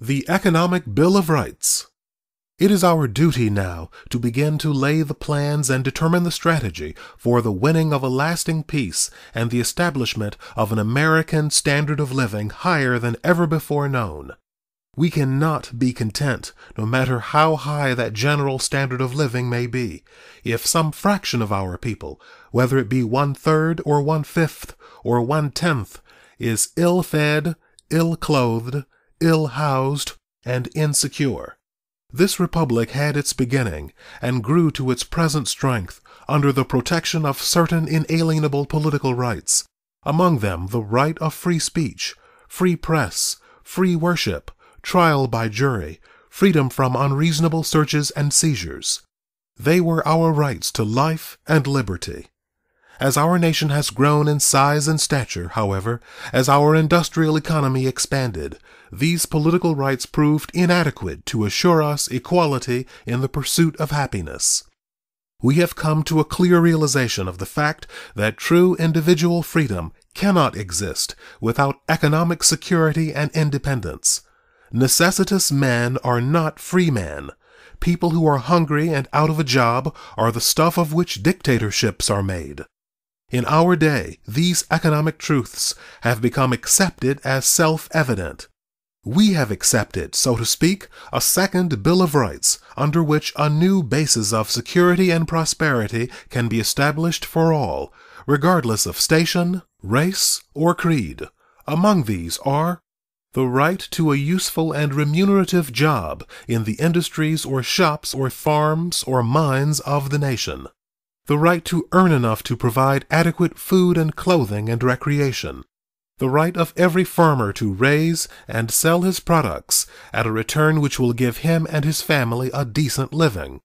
The Economic Bill of Rights. It is our duty now to begin to lay the plans and determine the strategy for the winning of a lasting peace and the establishment of an American standard of living higher than ever before known. We cannot be content, no matter how high that general standard of living may be, if some fraction of our people, whether it be one third or one fifth or one tenth, is ill fed, ill clothed, ill-housed, and insecure. This republic had its beginning, and grew to its present strength, under the protection of certain inalienable political rights, among them the right of free speech, free press, free worship, trial by jury, freedom from unreasonable searches and seizures. They were our rights to life and liberty. As our nation has grown in size and stature, however, as our industrial economy expanded, these political rights proved inadequate to assure us equality in the pursuit of happiness. We have come to a clear realization of the fact that true individual freedom cannot exist without economic security and independence. Necessitous men are not free men. People who are hungry and out of a job are the stuff of which dictatorships are made. In our day, these economic truths have become accepted as self evident. We have accepted, so to speak, a second Bill of Rights under which a new basis of security and prosperity can be established for all, regardless of station, race, or creed. Among these are the right to a useful and remunerative job in the industries or shops or farms or mines of the nation the right to earn enough to provide adequate food and clothing and recreation, the right of every farmer to raise and sell his products at a return which will give him and his family a decent living,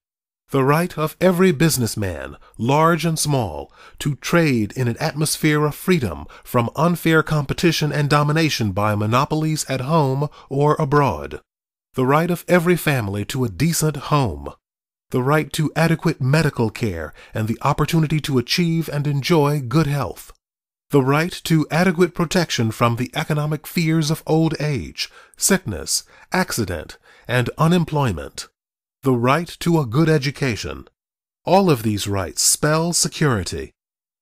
the right of every business man, large and small, to trade in an atmosphere of freedom from unfair competition and domination by monopolies at home or abroad, the right of every family to a decent home the right to adequate medical care and the opportunity to achieve and enjoy good health, the right to adequate protection from the economic fears of old age, sickness, accident, and unemployment, the right to a good education. All of these rights spell security.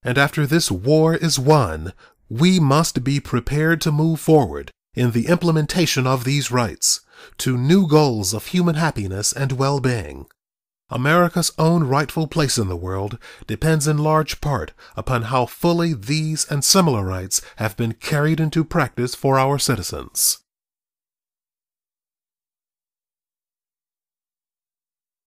And after this war is won, we must be prepared to move forward in the implementation of these rights to new goals of human happiness and well-being. America's own rightful place in the world depends in large part upon how fully these and similar rights have been carried into practice for our citizens.